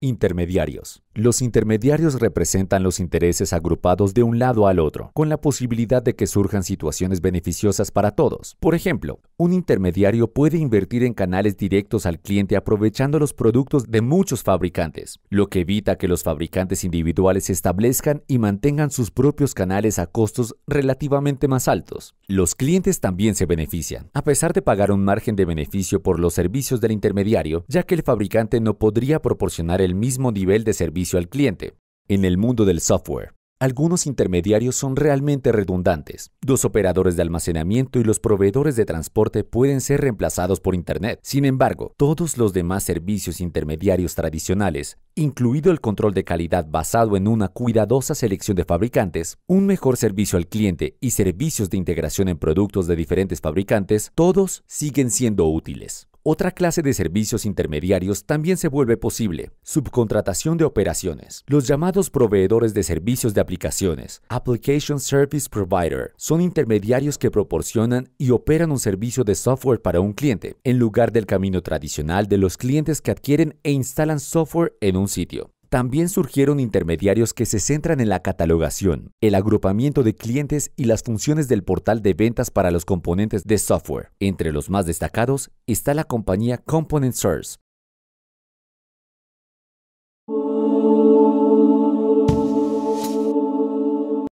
Intermediarios. Los intermediarios representan los intereses agrupados de un lado al otro, con la posibilidad de que surjan situaciones beneficiosas para todos. Por ejemplo, un intermediario puede invertir en canales directos al cliente aprovechando los productos de muchos fabricantes, lo que evita que los fabricantes individuales establezcan y mantengan sus propios canales a costos relativamente más altos. Los clientes también se benefician, a pesar de pagar un margen de beneficio por los servicios del intermediario, ya que el fabricante no podría proporcionar el mismo nivel de servicio al cliente. En el mundo del software, algunos intermediarios son realmente redundantes. Los operadores de almacenamiento y los proveedores de transporte pueden ser reemplazados por Internet. Sin embargo, todos los demás servicios intermediarios tradicionales, incluido el control de calidad basado en una cuidadosa selección de fabricantes, un mejor servicio al cliente y servicios de integración en productos de diferentes fabricantes, todos siguen siendo útiles. Otra clase de servicios intermediarios también se vuelve posible, subcontratación de operaciones. Los llamados proveedores de servicios de aplicaciones, Application Service Provider, son intermediarios que proporcionan y operan un servicio de software para un cliente, en lugar del camino tradicional de los clientes que adquieren e instalan software en un sitio. También surgieron intermediarios que se centran en la catalogación, el agrupamiento de clientes y las funciones del portal de ventas para los componentes de software. Entre los más destacados está la compañía Component Source,